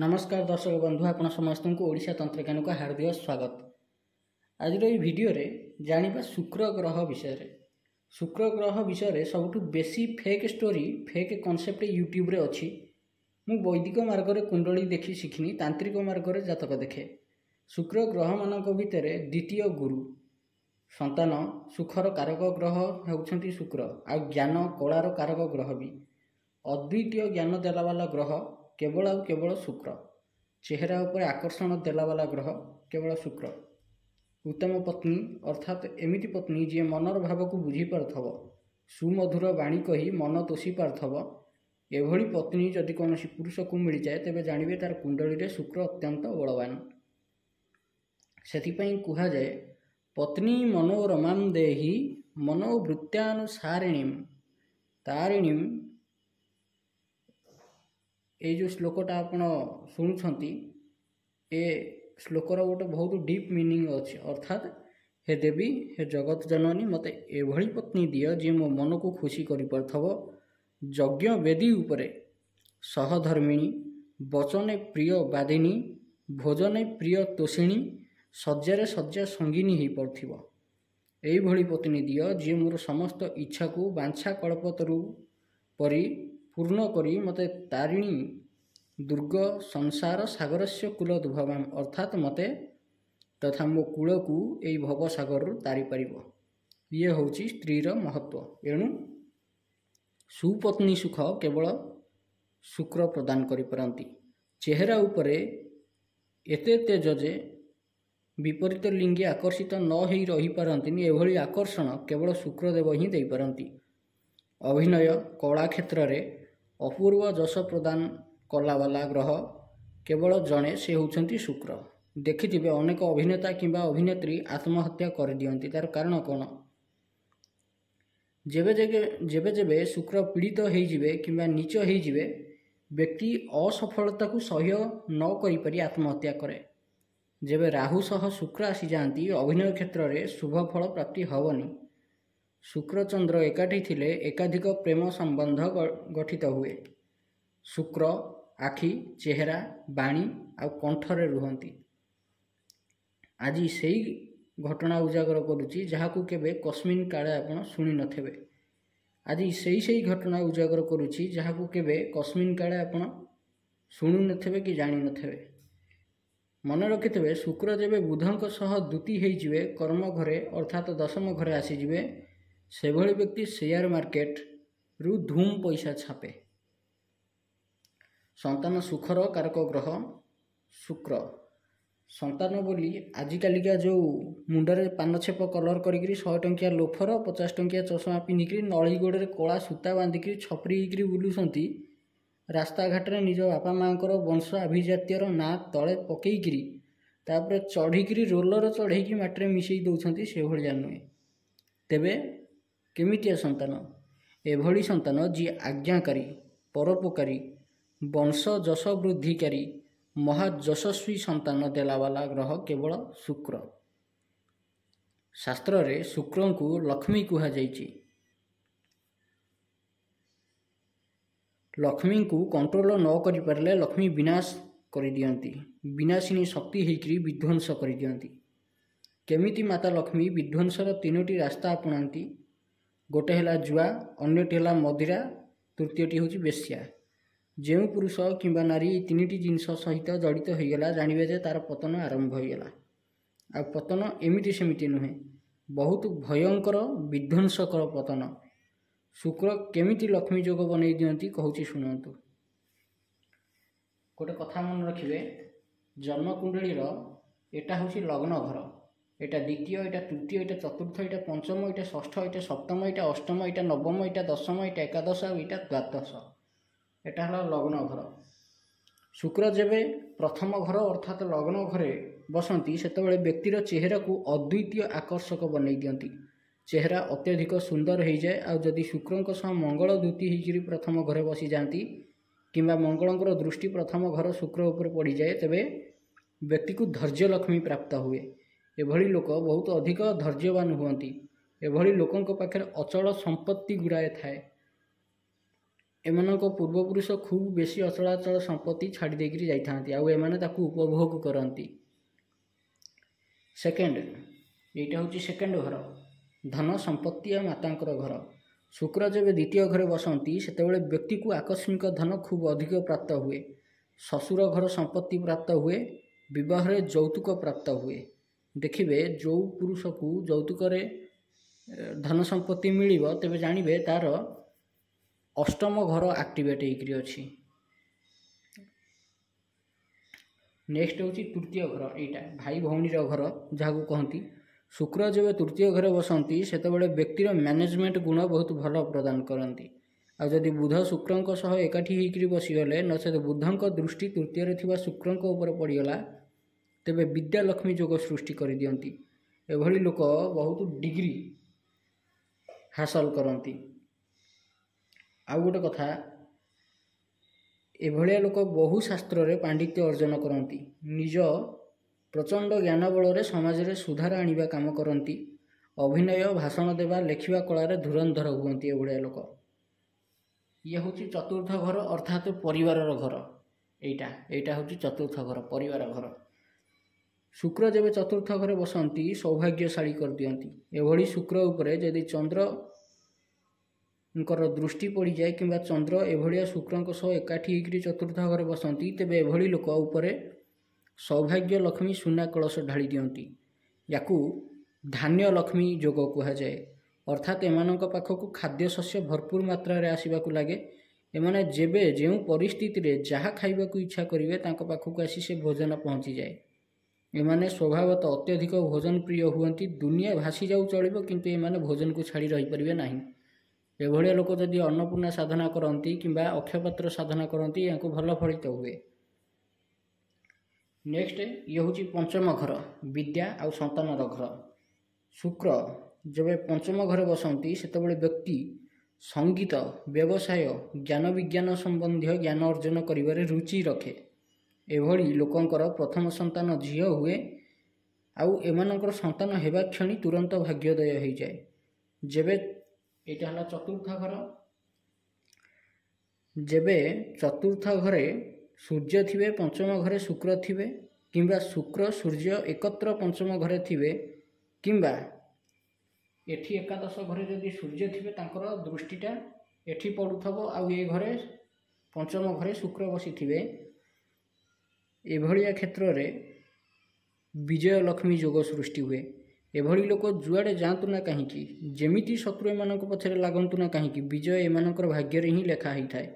ନମସ୍କାର ଦର୍ଶକ ବନ୍ଧୁ ଆପଣ ସମସ୍ତଙ୍କୁ ଓଡ଼ିଶା ତନ୍ତ୍ରଜ୍ଞାନକୁ ହାର୍ଦ୍ଦିକ ସ୍ୱାଗତ ଆଜିର ଏହି ଭିଡ଼ିଓରେ ଜାଣିବା ଶୁକ୍ର ଗ୍ରହ ବିଷୟରେ ଶୁକ୍ର ଗ୍ରହ ବିଷୟରେ ସବୁଠୁ ବେଶୀ ଫେକ୍ ଷ୍ଟୋରି ଫେକ୍ କନସେପ୍ଟ ୟୁଟ୍ୟୁବରେ ଅଛି ମୁଁ ବୈଦିକ ମାର୍ଗରେ କୁଣ୍ଡଳୀ ଦେଖି ଶିଖିନି ତାନ୍ତ୍ରିକ ମାର୍ଗରେ ଜାତକ ଦେଖେ ଶୁକ୍ର ଗ୍ରହମାନଙ୍କ ଭିତରେ ଦ୍ୱିତୀୟ ଗୁରୁ ସନ୍ତାନ ସୁଖର କାରକ ଗ୍ରହ ହେଉଛନ୍ତି ଶୁକ୍ର ଆଉ ଜ୍ଞାନ କଳାର କାରକ ଗ୍ରହ ବି ଅଦ୍ୱିତୀୟ ଜ୍ଞାନ ଦେଲାବାଲା ଗ୍ରହ କେବଳ ଆଉ କେବଳ ଶୁକ୍ର ଚେହେରା ଉପରେ ଆକର୍ଷଣ ଦେଲାବାଲା ଗ୍ରହ କେବଳ ଶୁକ୍ର ଉତ୍ତମ ପତ୍ନୀ ଅର୍ଥାତ୍ ଏମିତି ପତ୍ନୀ ଯିଏ ମନର ଭାବକୁ ବୁଝିପାରୁଥିବ ସୁମଧୁର ବାଣୀ କହି ମନ ତୋଷି ପାରୁଥିବ ଏଭଳି ପତ୍ନୀ ଯଦି କୌଣସି ପୁରୁଷକୁ ମିଳିଯାଏ ତେବେ ଜାଣିବେ ତାର କୁଣ୍ଡଳୀରେ ଶୁକ୍ର ଅତ୍ୟନ୍ତ ବଳବାନ ସେଥିପାଇଁ କୁହାଯାଏ ପତ୍ନୀ ମନୋରମାମ ଦେହି ମନୋବୃତ୍ତ୍ୟାନୁସାରିଣୀ ତାରିଣୀ ଏଇ ଯେଉଁ ଶ୍ଲୋକଟା ଆପଣ ଶୁଣୁଛନ୍ତି ଏ ଶ୍ଲୋକର ଗୋଟେ ବହୁତ ଡିପ୍ ମିନିଂ ଅଛି ଅର୍ଥାତ୍ ହେ ଦେବୀ ହେ ଜଗତ ଜନନୀ ମୋତେ ଏଭଳି ପତ୍ନୀ ଦିଅ ଯିଏ ମୋ ମନକୁ ଖୁସି କରିପାରୁଥିବ ଯଜ୍ଞ ବେଦୀ ଉପରେ ସହଧର୍ମିଣୀ ବଚନେ ପ୍ରିୟ ବାଦିନୀ ଭୋଜନେ ପ୍ରିୟ ତୋଷିଣୀ ଶଯ୍ୟାରେ ଶଯ୍ୟା ସଙ୍ଗିନୀ ହୋଇପାରୁଥିବ ଏହିଭଳି ପତ୍ନୀ ଦିଅ ଯିଏ ମୋର ସମସ୍ତ ଇଚ୍ଛାକୁ ବାଞ୍ଛା କଳ୍ପତରୁ ପରି ପୂର୍ଣ୍ଣ କରି ମୋତେ ତାରିଣୀ ଦୁର୍ଗ ସଂସାର ସାଗରସ୍ୟ କୁଲଦୁଭବାମ ଅର୍ଥାତ୍ ମୋତେ ତଥା ମୋ କୂଳକୁ ଏହି ଭବସାଗରରୁ ତାରିପାରିବ ଇଏ ହେଉଛି ସ୍ତ୍ରୀର ମହତ୍ଵ ଏଣୁ ସୁପତ୍ନୀ ସୁଖ କେବଳ ଶୁକ୍ର ପ୍ରଦାନ କରିପାରନ୍ତି ଚେହେରା ଉପରେ ଏତେ ତେଜ ଯେ ବିପରୀତ ଲିଙ୍ଗି ଆକର୍ଷିତ ନ ହୋଇ ରହିପାରନ୍ତିନି ଏଭଳି ଆକର୍ଷଣ କେବଳ ଶୁକ୍ରଦେବ ହିଁ ଦେଇପାରନ୍ତି ଅଭିନୟ କଳା କ୍ଷେତ୍ରରେ ଅପୂର୍ବ ଯଶ ପ୍ରଦାନ କଲାବାଲା ଗ୍ରହ କେବଳ ଜଣେ ସେ ହେଉଛନ୍ତି ଶୁକ୍ର ଦେଖିଥିବେ ଅନେକ ଅଭିନେତା କିମ୍ବା ଅଭିନେତ୍ରୀ ଆତ୍ମହତ୍ୟା କରିଦିଅନ୍ତି ତା'ର କାରଣ କ'ଣ ଯେବେ ଯେବେ ଯେବେ ଶୁକ୍ର ପୀଡ଼ିତ ହୋଇଯିବେ କିମ୍ବା ନୀଚ ହୋଇଯିବେ ବ୍ୟକ୍ତି ଅସଫଳତାକୁ ସହ୍ୟ ନ କରିପାରି ଆତ୍ମହତ୍ୟା କରେ ଯେବେ ରାହୁ ସହ ଶୁକ୍ର ଆସିଯାଆନ୍ତି ଅଭିନୟ କ୍ଷେତ୍ରରେ ଶୁଭ ଫଳ ପ୍ରାପ୍ତି ହେବନି ଶୁକ୍ରଚନ୍ଦ୍ର ଏକାଠି ଥିଲେ ଏକାଧିକ ପ୍ରେମ ସମ୍ବନ୍ଧ ଗଠିତ ହୁଏ ଶୁକ୍ର ଆଖି ଚେହେରା ବାଣୀ ଆଉ କଣ୍ଠରେ ରୁହନ୍ତି ଆଜି ସେଇ ଘଟଣା ଉଜାଗର କରୁଛି ଯାହାକୁ କେବେ କସ୍ମିନ୍ କାଳେ ଆପଣ ଶୁଣିନଥିବେ ଆଜି ସେଇ ସେଇ ଘଟଣା ଉଜାଗର କରୁଛି ଯାହାକୁ କେବେ କସ୍ମିନ୍ କାଳେ ଆପଣ ଶୁଣୁନଥିବେ କି ଜାଣିନଥିବେ ମନେ ରଖିଥିବେ ଶୁକ୍ର ଯେବେ ବୁଧଙ୍କ ସହ ଦୂତି ହୋଇଯିବେ କର୍ମ ଘରେ ଅର୍ଥାତ୍ ଦଶମ ଘରେ ଆସିଯିବେ ସେଭଳି ବ୍ୟକ୍ତି ସେୟାର ମାର୍କେଟରୁ ଧୂମ୍ ପଇସା ଛାପେ ସନ୍ତାନ ସୁଖର କାରକ ଗ୍ରହ ଶୁକ୍ର ସନ୍ତାନ ବୋଲି ଆଜିକାଲିକା ଯେଉଁ ମୁଣ୍ଡରେ ପାନ ଛେପ କଲର୍ କରିକିରି ଶହେ ଟଙ୍କିଆ ଲୋଫର ପଚାଶ ଟଙ୍କିଆ ଚଷମା ପିନ୍ଧିକିରି ନଳୀ ଗୋଡ଼ରେ କଳା ସୂତା ବାନ୍ଧିକିରି ଛପରି ହେଇକିରି ବୁଲୁଛନ୍ତି ରାସ୍ତାଘାଟରେ ନିଜ ବାପା ମାଆଙ୍କର ବଂଶ ଆଭିଜାତ୍ୟର ନାଁ ତଳେ ପକେଇକିରି ତାପରେ ଚଢ଼ିକିରି ରୋଲର ଚଢ଼େଇକି ମାଟିରେ ମିଶାଇ ଦେଉଛନ୍ତି ସେଭଳିଆ ନୁହେଁ ତେବେ କେମିତିଆ ସନ୍ତାନ ଏଭଳି ସନ୍ତାନ ଯିଏ ଆଜ୍ଞାକାରୀ ପରୋପକାରୀ ବଂଶ ଯଶ ବୃଦ୍ଧିକାରୀ ମହାଯଶସ୍ୱୀ ସନ୍ତାନ ଦେଲାବାଲା ଗ୍ରହ କେବଳ ଶୁକ୍ର ଶାସ୍ତ୍ରରେ ଶୁକ୍ରଙ୍କୁ ଲକ୍ଷ୍ମୀ କୁହାଯାଇଛି ଲକ୍ଷ୍ମୀଙ୍କୁ କଣ୍ଟ୍ରୋଲ ନ କରିପାରିଲେ ଲକ୍ଷ୍ମୀ ବିନାଶ କରିଦିଅନ୍ତି ବିନାଶିନୀ ଶକ୍ତି ହୋଇକରି ବିଧ୍ୱଂସ କରିଦିଅନ୍ତି କେମିତି ମାତା ଲକ୍ଷ୍ମୀ ବିଧ୍ୱଂସର ତିନୋଟି ରାସ୍ତା ଆପଣାନ୍ତି ଗୋଟିଏ ହେଲା ଜୁଆ ଅନ୍ୟଟି ହେଲା ମଦିରା ତୃତୀୟଟି ହେଉଛି ବେଶ୍ୟା ଯେଉଁ ପୁରୁଷ କିମ୍ବା ନାରୀ ଏଇ ତିନିଟି ଜିନିଷ ସହିତ ଜଡ଼ିତ ହୋଇଗଲା ଜାଣିବେ ଯେ ତା'ର ପତନ ଆରମ୍ଭ ହୋଇଗଲା ଆଉ ପତନ ଏମିତି ସେମିତି ନୁହେଁ ବହୁତ ଭୟଙ୍କର ବିଧ୍ୱଂସକର ପତନ ଶୁକ୍ର କେମିତି ଲକ୍ଷ୍ମୀ ଯୋଗ ବନେଇ ଦିଅନ୍ତି କହୁଛି ଶୁଣନ୍ତୁ ଗୋଟେ କଥା ମନେ ରଖିବେ ଜନ୍ମକୁଣ୍ଡଳୀର ଏଇଟା ହେଉଛି ଲଗ୍ନ ଘର এটা দ্বিতীয় এটা তৃতীয় এটা চতুর্থ এটা পঞ্চম এটা ষষ্ঠ এটা সপ্তম এটা অষ্টম এটা নবম এটা দশম এটা একাদশ আর এটা দ্বাদশ এটা হল লগ্ন ঘর শুক্র যেবে প্রথম ঘর অর্থাৎ লগ্ন ঘরে বসନ୍ତି ସେତେବେଳେ ବ୍ୟକ୍ତିର ଚେହେରାକୁ ଅଦ୍ୱିତୀୟ ଆକର୍ଷକ ବନେଇ ଦିଅନ୍ତି ଚେହେରା ଅତ୍ୟଧିକ ସୁନ୍ଦର ହୋଇଯାଏ ଆଉ ଯଦି ଶୁକ୍ରଙ୍କ ସହ ମଙ୍ଗଳ ଦୂତି ହେଇକରି ପ୍ରଥମ ଘରେ ବସିଯାଆନ୍ତି କିମ୍ବା ମଙ୍ଗଳଙ୍କର ଦୃଷ୍ଟି ପ୍ରଥମ ଘର ଶୁକ୍ର ଉପରେ ପଡ଼ିଯାଏ ତେବେ ବ୍ୟକ୍ତିକୁ ଧୈର୍ଯ୍ୟ ଲକ୍ଷ୍ମୀ ପ୍ରାପ୍ତ ହୁଏ ଏଭଳି ଲୋକ ବହୁତ ଅଧିକ ଧୈର୍ଯ୍ୟବାନ ହୁଅନ୍ତି ଏଭଳି ଲୋକଙ୍କ ପାଖରେ ଅଚଳ ସମ୍ପତ୍ତି ଗୁଡ଼ାଏ ଥାଏ ଏମାନଙ୍କ ପୂର୍ବପୁରୁଷ ଖୁବ୍ ବେଶୀ ଅଚଳାଚଳ ସମ୍ପତ୍ତି ଛାଡ଼ି ଦେଇକରି ଯାଇଥାନ୍ତି ଆଉ ଏମାନେ ତାକୁ ଉପଭୋଗ କରନ୍ତି ସେକେଣ୍ଡ ଏଇଟା ହେଉଛି ସେକେଣ୍ଡ ଘର ଧନ ସମ୍ପତ୍ତି ଆଉ ମାତାଙ୍କର ଘର ଶୁକ୍ର ଯେବେ ଦ୍ୱିତୀୟ ଘରେ ବସନ୍ତି ସେତେବେଳେ ବ୍ୟକ୍ତିକୁ ଆକସ୍ମିକ ଧନ ଖୁବ୍ ଅଧିକ ପ୍ରାପ୍ତ ହୁଏ ଶ୍ୱଶୁର ଘର ସମ୍ପତ୍ତି ପ୍ରାପ୍ତ ହୁଏ ବିବାହରେ ଯୌତୁକ ପ୍ରାପ୍ତ ହୁଏ ଦେଖିବେ ଯେଉଁ ପୁରୁଷକୁ ଯୌତୁକରେ ଧନ ସମ୍ପତ୍ତି ମିଳିବ ତେବେ ଜାଣିବେ ତା'ର ଅଷ୍ଟମ ଘର ଆକ୍ଟିଭେଟ୍ ହେଇକିରି ଅଛି ନେକ୍ସଟ ହେଉଛି ତୃତୀୟ ଘର ଏଇଟା ଭାଇ ଭଉଣୀର ଘର ଯାହାକୁ କହନ୍ତି ଶୁକ୍ର ଯେବେ ତୃତୀୟ ଘରେ ବସନ୍ତି ସେତେବେଳେ ବ୍ୟକ୍ତିର ମ୍ୟାନେଜମେଣ୍ଟ ଗୁଣ ବହୁତ ଭଲ ପ୍ରଦାନ କରନ୍ତି ଆଉ ଯଦି ବୁଧ ଶୁକ୍ରଙ୍କ ସହ ଏକାଠି ହେଇକିରି ବସିଗଲେ ନଚେତ ବୁଦ୍ଧଙ୍କ ଦୃଷ୍ଟି ତୃତୀୟରେ ଥିବା ଶୁକ୍ରଙ୍କ ଉପରେ ପଡ଼ିଗଲା ତେବେ ବିଦ୍ୟାଲକ୍ଷ୍ମୀ ଯୋଗ ସୃଷ୍ଟି କରିଦିଅନ୍ତି ଏଭଳି ଲୋକ ବହୁତ ଡିଗ୍ରୀ ହାସଲ କରନ୍ତି ଆଉ ଗୋଟେ କଥା ଏଭଳିଆ ଲୋକ ବହୁ ଶାସ୍ତ୍ରରେ ପାଣ୍ଡିତ୍ୟ ଅର୍ଜନ କରନ୍ତି ନିଜ ପ୍ରଚଣ୍ଡ ଜ୍ଞାନ ବଳରେ ସମାଜରେ ସୁଧାର ଆଣିବା କାମ କରନ୍ତି ଅଭିନୟ ଭାଷଣ ଦେବା ଲେଖିବା କଳାରେ ଧୁରନ୍ଧର ହୁଅନ୍ତି ଏଭଳିଆ ଲୋକ ଇଏ ହେଉଛି ଚତୁର୍ଥ ଘର ଅର୍ଥାତ୍ ପରିବାରର ଘର ଏଇଟା ଏଇଟା ହେଉଛି ଚତୁର୍ଥ ଘର ପରିବାର ଘର ଶୁକ୍ର ଯେବେ ଚତୁର୍ଥ ଘରେ ବସନ୍ତି ସୌଭାଗ୍ୟଶାଳୀ କରିଦିଅନ୍ତି ଏଭଳି ଶୁକ୍ର ଉପରେ ଯଦି ଚନ୍ଦ୍ରଙ୍କର ଦୃଷ୍ଟି ପଡ଼ିଯାଏ କିମ୍ବା ଚନ୍ଦ୍ର ଏଭଳିଆ ଶୁକ୍ରଙ୍କ ସହ ଏକାଠି ହୋଇକରି ଚତୁର୍ଥ ଘରେ ବସନ୍ତି ତେବେ ଏଭଳି ଲୋକ ଉପରେ ସୌଭାଗ୍ୟ ଲକ୍ଷ୍ମୀ ସୁନା କଳସ ଢାଳି ଦିଅନ୍ତି ୟାକୁ ଧାନ୍ୟ ଲକ୍ଷ୍ମୀ ଯୋଗ କୁହାଯାଏ ଅର୍ଥାତ୍ ଏମାନଙ୍କ ପାଖକୁ ଖାଦ୍ୟଶସ୍ୟ ଭରପୁର ମାତ୍ରାରେ ଆସିବାକୁ ଲାଗେ ଏମାନେ ଯେବେ ଯେଉଁ ପରିସ୍ଥିତିରେ ଯାହା ଖାଇବାକୁ ଇଚ୍ଛା କରିବେ ତାଙ୍କ ପାଖକୁ ଆସି ସେ ଭୋଜନ ପହଞ୍ଚିଯାଏ ଏମାନେ ସ୍ୱଭାବତଃ ଅତ୍ୟଧିକ ଭୋଜନ ପ୍ରିୟ ହୁଅନ୍ତି ଦୁନିଆ ଭାସି ଯାଉ ଚଳିବ କିନ୍ତୁ ଏମାନେ ଭୋଜନକୁ ଛାଡ଼ି ରହିପାରିବେ ନାହିଁ ଏଭଳିଆ ଲୋକ ଯଦି ଅନ୍ନପୂର୍ଣ୍ଣା ସାଧନା କରନ୍ତି କିମ୍ବା ଅକ୍ଷୟପାତ୍ର ସାଧନା କରନ୍ତି ଏହାକୁ ଭଲ ଫଳିତ ହୁଏ ନେକ୍ସଟ ଇଏ ହେଉଛି ପଞ୍ଚମ ଘର ବିଦ୍ୟା ଆଉ ସନ୍ତାନର ଘର ଶୁକ୍ର ଯେବେ ପଞ୍ଚମ ଘରେ ବସନ୍ତି ସେତେବେଳେ ବ୍ୟକ୍ତି ସଙ୍ଗୀତ ବ୍ୟବସାୟ ଜ୍ଞାନ ବିଜ୍ଞାନ ସମ୍ବନ୍ଧୀୟ ଜ୍ଞାନ ଅର୍ଜନ କରିବାରେ ରୁଚି ରଖେ ଏଭଳି ଲୋକଙ୍କର ପ୍ରଥମ ସନ୍ତାନ ଝିଅ ହୁଏ ଆଉ ଏମାନଙ୍କର ସନ୍ତାନ ହେବା କ୍ଷଣି ତୁରନ୍ତ ଭାଗ୍ୟୋଦୟ ହୋଇଯାଏ ଯେବେ ଏଇଟା ହେଲା ଚତୁର୍ଥ ଘର ଯେବେ ଚତୁର୍ଥ ଘରେ ସୂର୍ଯ୍ୟ ଥିବେ ପଞ୍ଚମ ଘରେ ଶୁକ୍ର ଥିବେ କିମ୍ବା ଶୁକ୍ର ସୂର୍ଯ୍ୟ ଏକତ୍ର ପଞ୍ଚମ ଘରେ ଥିବେ କିମ୍ବା ଏଠି ଏକାଦଶ ଘରେ ଯଦି ସୂର୍ଯ୍ୟ ଥିବେ ତାଙ୍କର ଦୃଷ୍ଟିଟା ଏଠି ପଡ଼ୁଥିବ ଆଉ ଏ ଘରେ ପଞ୍ଚମ ଘରେ ଶୁକ୍ର ବସିଥିବେ ଏଭଳିଆ କ୍ଷେତ୍ରରେ ବିଜୟଲକ୍ଷ୍ମୀ ଯୋଗ ସୃଷ୍ଟି ହୁଏ ଏଭଳି ଲୋକ ଯୁଆଡ଼େ ଯାଆନ୍ତୁ ନା କାହିଁକି ଯେମିତି ଶତ୍ରୁ ଏମାନଙ୍କ ପଛରେ ଲାଗନ୍ତୁ ନା କାହିଁକି ବିଜୟ ଏମାନଙ୍କର ଭାଗ୍ୟରେ ହିଁ ଲେଖା ହୋଇଥାଏ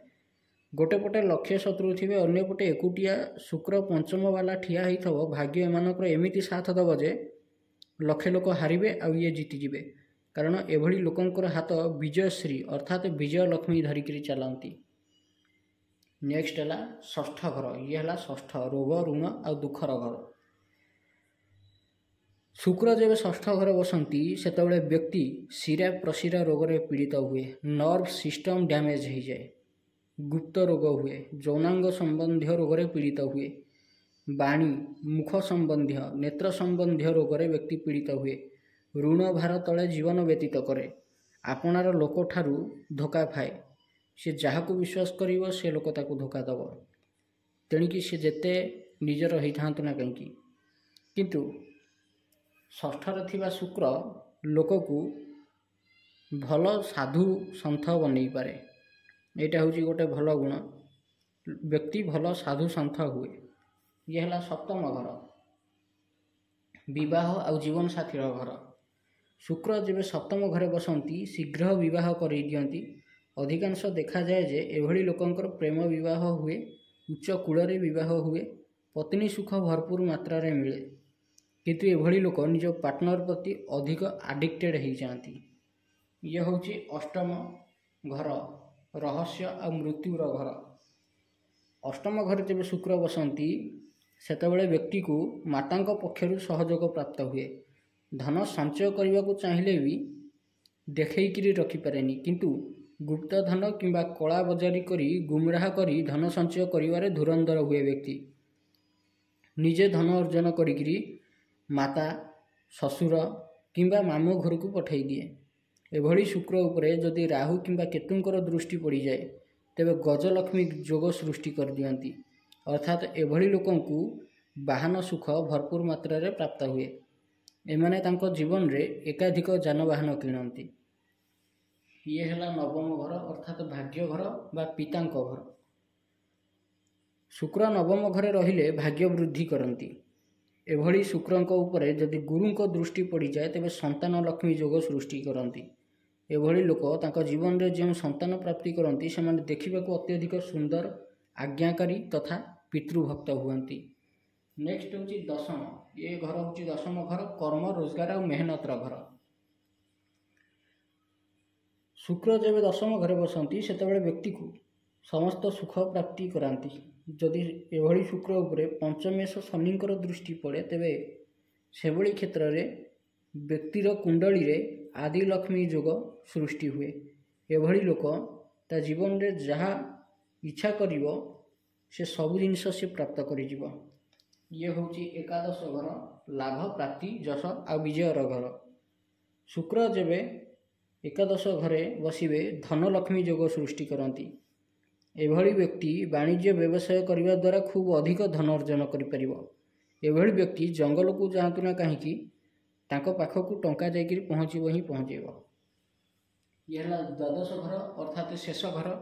ଗୋଟେ ପଟେ ଲକ୍ଷେ ଶତ୍ରୁ ଥିବେ ଅନ୍ୟପଟେ ଏକୁଟିଆ ଶୁକ୍ର ପଞ୍ଚମବାଲା ଠିଆ ହୋଇଥିବ ଭାଗ୍ୟ ଏମାନଙ୍କର ଏମିତି ସାଥ ଦେବ ଯେ ଲକ୍ଷେ ଲୋକ ହାରିବେ ଆଉ ଇଏ ଜିତିଯିବେ କାରଣ ଏଭଳି ଲୋକଙ୍କର ହାତ ବିଜୟଶ୍ରୀ ଅର୍ଥାତ୍ ବିଜୟଲକ୍ଷ୍ମୀ ଧରିକିରି ଚାଲନ୍ତି ନେକ୍ସଟ ହେଲା ଷଷ୍ଠ ଘର ଇଏ ହେଲା ଷଷ୍ଠ ରୋଗ ଋଣ ଆଉ ଦୁଃଖର ଘର ଶୁକ୍ର ଯେବେ ଷଷ୍ଠ ଘରେ ବସନ୍ତି ସେତେବେଳେ ବ୍ୟକ୍ତି ଶିରା ପ୍ରଶିର ରୋଗରେ ପୀଡ଼ିତ ହୁଏ ନର୍ଭ ସିଷ୍ଟମ ଡ୍ୟାମେଜ୍ ହୋଇଯାଏ ଗୁପ୍ତ ରୋଗ ହୁଏ ଯୌନାଙ୍ଗ ସମ୍ବନ୍ଧୀୟ ରୋଗରେ ପୀଡ଼ିତ ହୁଏ ବାଣୀ ମୁଖ ସମ୍ବନ୍ଧୀୟ ନେତ୍ର ସମ୍ବନ୍ଧୀୟ ରୋଗରେ ବ୍ୟକ୍ତି ପୀଡ଼ିତ ହୁଏ ଋଣ ଭାର ତଳେ ଜୀବନ ବ୍ୟତୀତ କରେ ଆପଣାର ଲୋକଠାରୁ ଧୋକା ଥାଏ ସେ ଯାହାକୁ ବିଶ୍ୱାସ କରିବ ସେ ଲୋକ ତାକୁ ଧୋକା ଦେବ ତେଣିକି ସେ ଯେତେ ନିଜର ହୋଇଥାନ୍ତୁ ନା କାହିଁକି କିନ୍ତୁ ଷଷ୍ଠରେ ଥିବା ଶୁକ୍ର ଲୋକକୁ ଭଲ ସାଧୁ ସନ୍ଥ ବନେଇପାରେ ଏଇଟା ହେଉଛି ଗୋଟେ ଭଲ ଗୁଣ ବ୍ୟକ୍ତି ଭଲ ସାଧୁ ସନ୍ଥ ହୁଏ ଇଏ ହେଲା ସପ୍ତମ ଘର ବିବାହ ଆଉ ଜୀବନସାଥୀର ଘର ଶୁକ୍ର ଯେବେ ସପ୍ତମ ଘରେ ବସନ୍ତି ଶୀଘ୍ର ବିବାହ କରେଇ ଦିଅନ୍ତି ଅଧିକାଂଶ ଦେଖାଯାଏ ଯେ ଏଭଳି ଲୋକଙ୍କର ପ୍ରେମ ବିବାହ ହୁଏ ଉଚ୍ଚ କୂଳରେ ବିବାହ ହୁଏ ପତ୍ନୀ ସୁଖ ଭରପୁର ମାତ୍ରାରେ ମିଳେ କିନ୍ତୁ ଏଭଳି ଲୋକ ନିଜ ପାର୍ଟନର ପ୍ରତି ଅଧିକ ଆଡ଼ିକ୍ଟେଡ଼ ହୋଇଯାଆନ୍ତି ଇଏ ହେଉଛି ଅଷ୍ଟମ ଘର ରହସ୍ୟ ଆଉ ମୃତ୍ୟୁର ଘର ଅଷ୍ଟମ ଘରେ ଯେବେ ଶୁକ୍ର ବସନ୍ତି ସେତେବେଳେ ବ୍ୟକ୍ତିକୁ ମାତାଙ୍କ ପକ୍ଷରୁ ସହଯୋଗ ପ୍ରାପ୍ତ ହୁଏ ଧନ ସଞ୍ଚୟ କରିବାକୁ ଚାହିଁଲେ ବି ଦେଖେଇକିରି ରଖିପାରେନି କିନ୍ତୁ ଗୁପ୍ତଧନ କିମ୍ବା କଳା ବଜାରୀ କରି ଗୁମରାହ କରି ଧନ ସଞ୍ଚୟ କରିବାରେ ଧୁରନ୍ଧର ହୁଏ ବ୍ୟକ୍ତି ନିଜେ ଧନ ଅର୍ଜନ କରିକିରି ମାତା ଶ୍ୱଶୁର କିମ୍ବା ମାମୁଁ ଘରକୁ ପଠାଇ ଦିଏ ଏଭଳି ଶୁକ୍ର ଉପରେ ଯଦି ରାହୁ କିମ୍ବା କେତୁଙ୍କର ଦୃଷ୍ଟି ପଡ଼ିଯାଏ ତେବେ ଗଜଲକ୍ଷ୍ମୀ ଯୋଗ ସୃଷ୍ଟି କରିଦିଅନ୍ତି ଅର୍ଥାତ୍ ଏଭଳି ଲୋକଙ୍କୁ ବାହନ ସୁଖ ଭରପୁର ମାତ୍ରାରେ ପ୍ରାପ୍ତ ହୁଏ ଏମାନେ ତାଙ୍କ ଜୀବନରେ ଏକାଧିକ ଯାନବାହନ କିଣନ୍ତି ଇଏ ହେଲା ନବମ ଘର ଅର୍ଥାତ୍ ଭାଗ୍ୟ ଘର ବା ପିତାଙ୍କ ଘର ଶୁକ୍ର ନବମ ଘରେ ରହିଲେ ଭାଗ୍ୟ ବୃଦ୍ଧି କରନ୍ତି ଏଭଳି ଶୁକ୍ରଙ୍କ ଉପରେ ଯଦି ଗୁରୁଙ୍କ ଦୃଷ୍ଟି ପଡ଼ିଯାଏ ତେବେ ସନ୍ତାନ ଲକ୍ଷ୍ମୀ ଯୋଗ ସୃଷ୍ଟି କରନ୍ତି ଏଭଳି ଲୋକ ତାଙ୍କ ଜୀବନରେ ଯେଉଁ ସନ୍ତାନ ପ୍ରାପ୍ତି କରନ୍ତି ସେମାନେ ଦେଖିବାକୁ ଅତ୍ୟଧିକ ସୁନ୍ଦର ଆଜ୍ଞାକାରୀ ତଥା ପିତୃଭକ୍ତ ହୁଅନ୍ତି ନେକ୍ସଟ ହେଉଛି ଦଶମ ଏ ଘର ହେଉଛି ଦଶମ ଘର କର୍ମ ରୋଜଗାର ଆଉ ମେହନତର ଘର ଶୁକ୍ର ଯେବେ ଦଶମ ଘରେ ବସନ୍ତି ସେତେବେଳେ ବ୍ୟକ୍ତିକୁ ସମସ୍ତ ସୁଖ ପ୍ରାପ୍ତି କରାନ୍ତି ଯଦି ଏଭଳି ଶୁକ୍ର ଉପରେ ପଞ୍ଚମେଶ ଶନିଙ୍କର ଦୃଷ୍ଟି ପଡ଼େ ତେବେ ସେଭଳି କ୍ଷେତ୍ରରେ ବ୍ୟକ୍ତିର କୁଣ୍ଡଳୀରେ ଆଦି ଲକ୍ଷ୍ମୀ ଯୋଗ ସୃଷ୍ଟି ହୁଏ ଏଭଳି ଲୋକ ତା ଜୀବନରେ ଯାହା ଇଚ୍ଛା କରିବ ସେ ସବୁ ଜିନିଷ ସେ ପ୍ରାପ୍ତ କରିଯିବ ଇଏ ହେଉଛି ଏକାଦଶ ଘର ଲାଭ ପ୍ରାପ୍ତି ଯଶ ଆଉ ବିଜୟର ଘର ଶୁକ୍ର ଯେବେ ଏକାଦଶ ଘରେ ବସିବେ ଧନଲକ୍ଷ୍ମୀ ଯୋଗ ସୃଷ୍ଟି କରନ୍ତି ଏଭଳି ବ୍ୟକ୍ତି ବାଣିଜ୍ୟ ବ୍ୟବସାୟ କରିବା ଦ୍ୱାରା ଖୁବ୍ ଅଧିକ ଧନ ଅର୍ଜନ କରିପାରିବ ଏଭଳି ବ୍ୟକ୍ତି ଜଙ୍ଗଲକୁ ଯାଆନ୍ତୁ ନା କାହିଁକି ତାଙ୍କ ପାଖକୁ ଟଙ୍କା ଯାଇକରି ପହଞ୍ଚିବ ହିଁ ପହଞ୍ଚାଇବ ଇଏ ହେଲା ଦ୍ୱାଦଶ ଘର ଅର୍ଥାତ୍ ଶେଷ ଘର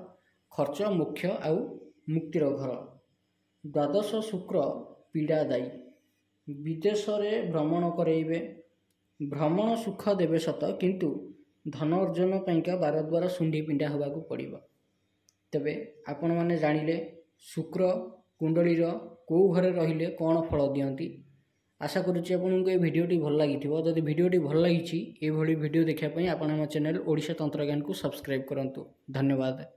ଖର୍ଚ୍ଚ ମୁଖ୍ୟ ଆଉ ମୁକ୍ତିର ଘର ଦ୍ୱାଦଶ ଶୁକ୍ର ପୀଡ଼ାଦାୟୀ ବିଦେଶରେ ଭ୍ରମଣ କରାଇବେ ଭ୍ରମଣ ସୁଖ ଦେବେ ସତ କିନ୍ତୁ ଧନ ଅର୍ଜନ ପାଇଁକା ବାରଦ୍ୱାର ଶୁଣ୍ଢି ପିଣ୍ଡା ହେବାକୁ ପଡ଼ିବ ତେବେ ଆପଣମାନେ ଜାଣିଲେ ଶୁକ୍ର କୁଣ୍ଡଳୀର କେଉଁ ଘରେ ରହିଲେ କ'ଣ ଫଳ ଦିଅନ୍ତି ଆଶା କରୁଛି ଆପଣଙ୍କୁ ଏ ଭିଡ଼ିଓଟି ଭଲ ଲାଗିଥିବ ଯଦି ଭିଡ଼ିଓଟି ଭଲ ଲାଗିଛି ଏଭଳି ଭିଡ଼ିଓ ଦେଖିବା ପାଇଁ ଆପଣ ଆମ ଚ୍ୟାନେଲ ଓଡ଼ିଶା ତନ୍ତ୍ରଜ୍ଞାନକୁ ସବସ୍କ୍ରାଇବ୍ କରନ୍ତୁ ଧନ୍ୟବାଦ